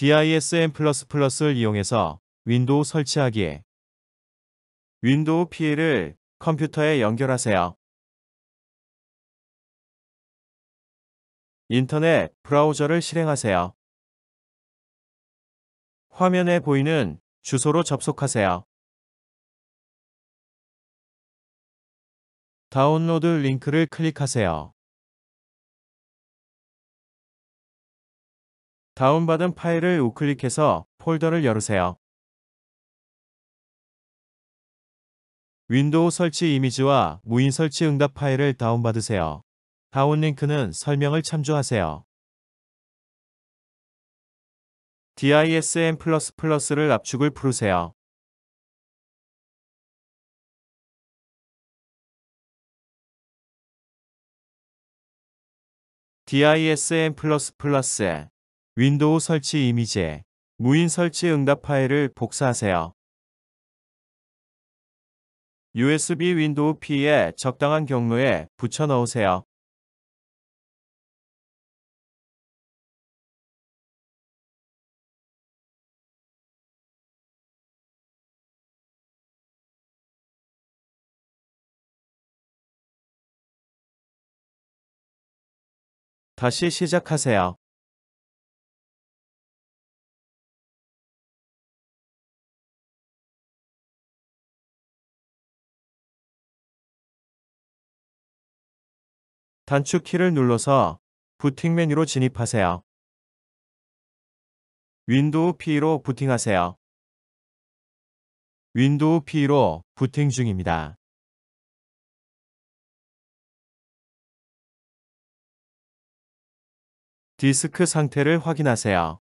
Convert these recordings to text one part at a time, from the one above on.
DISM++을 이용해서 윈도우 설치하기에 윈도우 PL을 컴퓨터에 연결하세요. 인터넷 브라우저를 실행하세요. 화면에 보이는 주소로 접속하세요. 다운로드 링크를 클릭하세요. 다운받은 파일을 우클릭해서 폴더를 열으세요. 윈도우 설치 이미지와 무인 설치 응답 파일을 다운받으세요. 다운 링크는 설명을 참조하세요. DISM++를 압축을 풀으세요. DISM++에 윈도우 설치 이미지에 무인 설치 응답 파일을 복사하세요. USB 윈도우 P에 적당한 경로에 붙여 넣으세요. 다시 시작하세요. 단축 키를 눌러서 부팅 메뉴로 진입하세요. 윈도우 P로 부팅하세요. 윈도우 P로 부팅 중입니다. 디스크 상태를 확인하세요.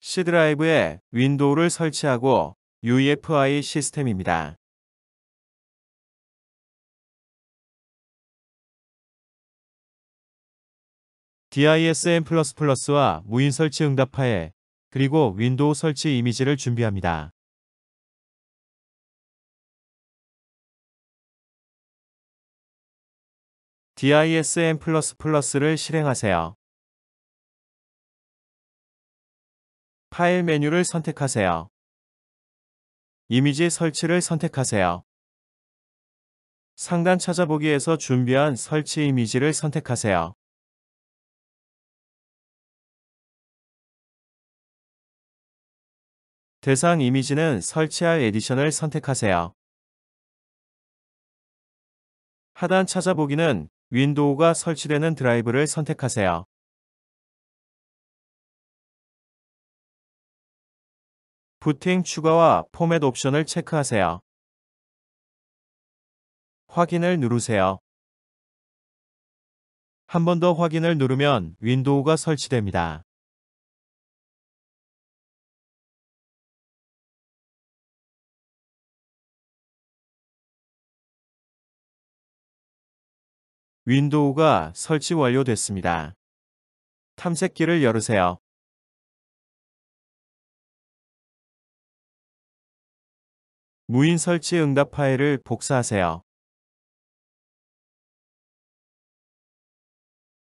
C드라이브에 윈도우를 설치하고 UEFI 시스템입니다. DISM++와 무인 설치 응답하에 그리고 윈도우 설치 이미지를 준비합니다. DISM++를 실행하세요. 파일 메뉴를 선택하세요. 이미지 설치를 선택하세요. 상단 찾아보기에서 준비한 설치 이미지를 선택하세요. 대상 이미지는 설치할 에디션을 선택하세요. 하단 찾아보기는 윈도우가 설치되는 드라이브를 선택하세요. 부팅 추가와 포맷 옵션을 체크하세요. 확인을 누르세요. 한 번 더 확인을 누르면 윈도우가 설치됩니다. 윈도우가 설치 완료됐습니다. 탐색기를 열으세요. 무인 설치 응답 파일을 복사하세요.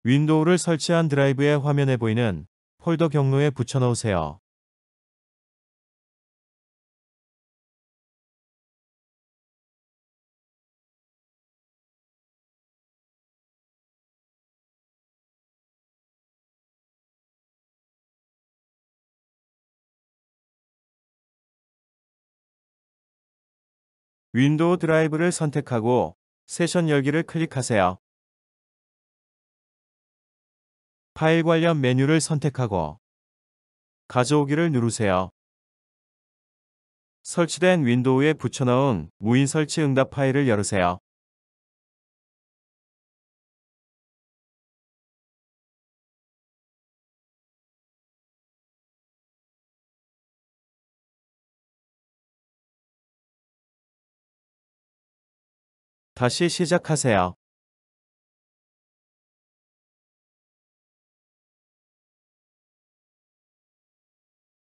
윈도우를 설치한 드라이브의 화면에 보이는 폴더 경로에 붙여넣으세요. 윈도우 드라이브를 선택하고 세션 열기를 클릭하세요. 파일 관련 메뉴를 선택하고 가져오기를 누르세요. 설치된 윈도우에 붙여넣은 무인 설치 응답 파일을 열으세요. 다시 시작하세요.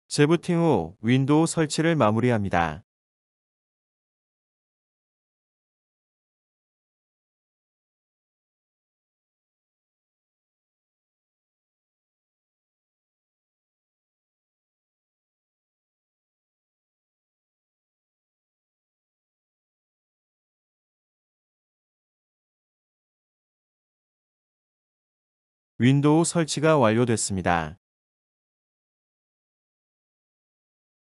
재부팅 후 윈도우 설치를 마무리합니다. 윈도우 설치가 완료됐습니다.